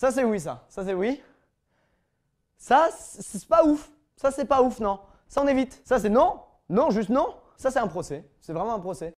Ça, c'est oui, ça. Ça, c'est oui. Ça, c'est pas ouf. Ça, c'est pas ouf, non. Ça, on évite. Ça, c'est non. Non, juste non. Ça, c'est un procès. C'est vraiment un procès.